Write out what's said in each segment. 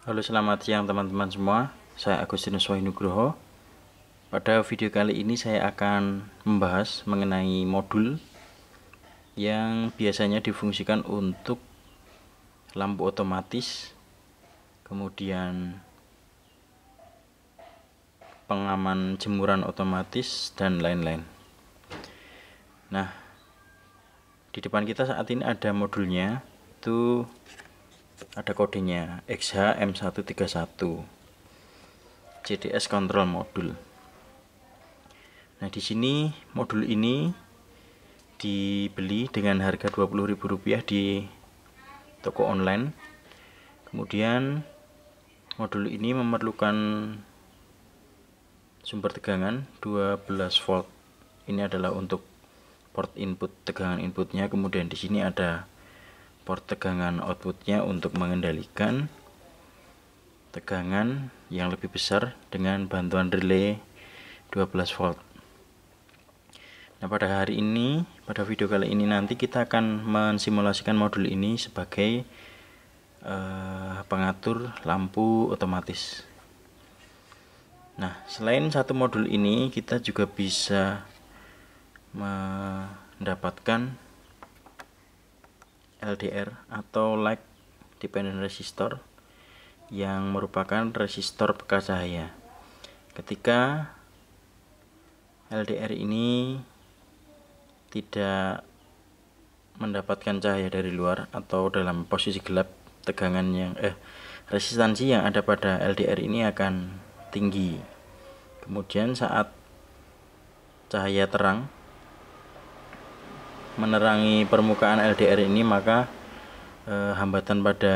Halo selamat siang teman-teman semua Saya Agustinus Wahinugroho Pada video kali ini saya akan membahas mengenai modul Yang biasanya difungsikan untuk lampu otomatis Kemudian pengaman jemuran otomatis dan lain-lain Nah di depan kita saat ini ada modulnya Itu ada kodenya XHM131 CDS Control Modul. nah di sini modul ini dibeli dengan harga Rp20.000 di toko online kemudian modul ini memerlukan sumber tegangan 12 volt ini adalah untuk port input tegangan inputnya kemudian di sini ada support tegangan outputnya untuk mengendalikan tegangan yang lebih besar dengan bantuan relay 12 volt nah pada hari ini pada video kali ini nanti kita akan mensimulasikan modul ini sebagai uh, pengatur lampu otomatis nah selain satu modul ini kita juga bisa mendapatkan LDR atau Light Dependent Resistor yang merupakan resistor bekas cahaya. Ketika LDR ini tidak mendapatkan cahaya dari luar atau dalam posisi gelap, tegangan yang eh resistansi yang ada pada LDR ini akan tinggi. Kemudian saat cahaya terang menerangi permukaan LDR ini maka eh, hambatan pada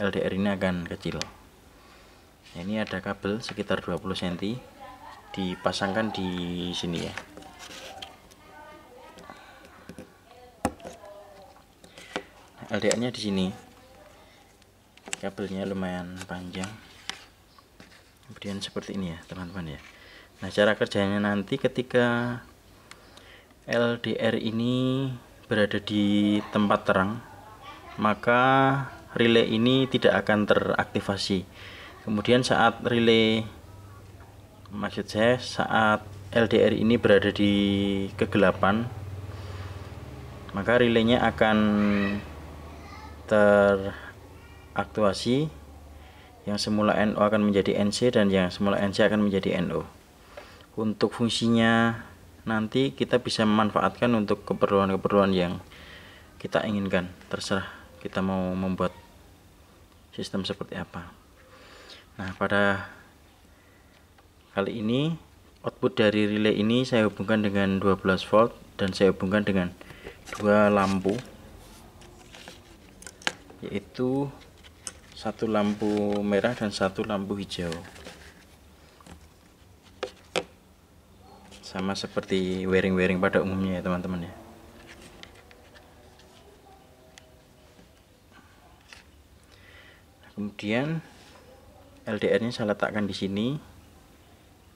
LDR ini akan kecil ini ada kabel sekitar 20 cm dipasangkan di sini ya nah, LDR nya di sini kabelnya lumayan panjang kemudian seperti ini ya teman-teman ya nah cara kerjanya nanti ketika LDR ini berada di tempat terang, maka relay ini tidak akan teraktivasi. Kemudian saat relay maksud saya saat LDR ini berada di kegelapan, maka relaynya akan teraktuasi yang semula NO akan menjadi NC dan yang semula NC akan menjadi NO. Untuk fungsinya nanti kita bisa memanfaatkan untuk keperluan-keperluan yang kita inginkan terserah kita mau membuat sistem seperti apa nah pada kali ini output dari relay ini saya hubungkan dengan 12 volt dan saya hubungkan dengan dua lampu yaitu satu lampu merah dan satu lampu hijau sama seperti wearing-wearing pada umumnya ya teman-teman ya kemudian LDR nya saya letakkan di sini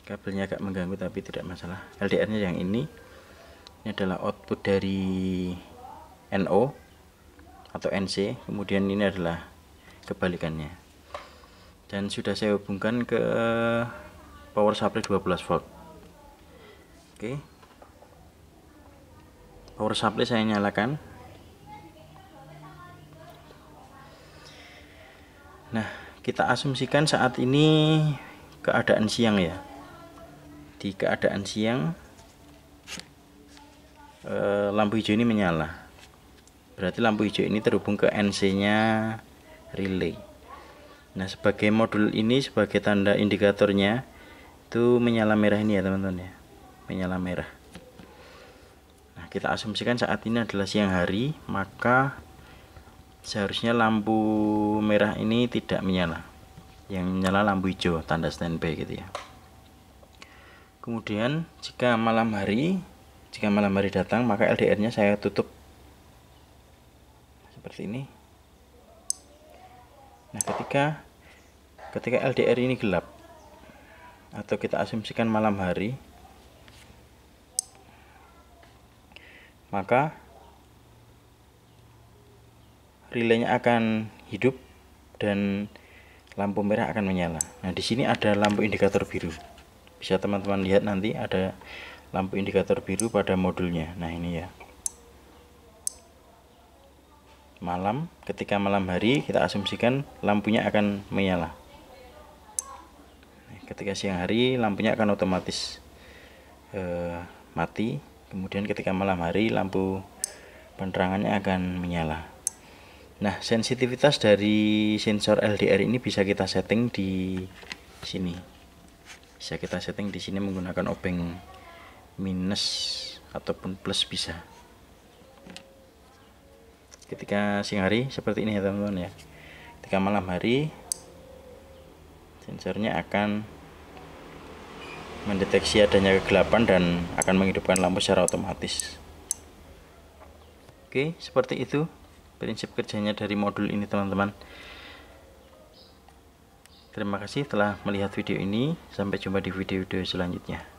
kabelnya agak mengganggu tapi tidak masalah LDR nya yang ini ini adalah output dari NO atau NC kemudian ini adalah kebalikannya dan sudah saya hubungkan ke power supply 12 volt Oke. Power supply saya nyalakan. Nah, kita asumsikan saat ini keadaan siang ya. Di keadaan siang eh, lampu hijau ini menyala. Berarti lampu hijau ini terhubung ke NC-nya relay. Nah, sebagai modul ini sebagai tanda indikatornya itu menyala merah ini ya, teman-teman ya menyala merah nah kita asumsikan saat ini adalah siang hari maka seharusnya lampu merah ini tidak menyala yang menyala lampu hijau tanda standby gitu ya kemudian jika malam hari jika malam hari datang maka LDR nya saya tutup seperti ini nah ketika ketika LDR ini gelap atau kita asumsikan malam hari maka relaynya akan hidup dan lampu merah akan menyala. Nah, di sini ada lampu indikator biru. Bisa teman-teman lihat nanti ada lampu indikator biru pada modulnya. Nah, ini ya. Malam, ketika malam hari kita asumsikan lampunya akan menyala. Ketika siang hari lampunya akan otomatis eh, mati kemudian ketika malam hari lampu penerangannya akan menyala nah sensitivitas dari sensor LDR ini bisa kita setting di sini bisa kita setting di sini menggunakan obeng minus ataupun plus bisa ketika siang hari seperti ini ya teman-teman ya ketika malam hari sensornya akan mendeteksi adanya kegelapan dan akan menghidupkan lampu secara otomatis oke seperti itu prinsip kerjanya dari modul ini teman-teman terima kasih telah melihat video ini sampai jumpa di video-video selanjutnya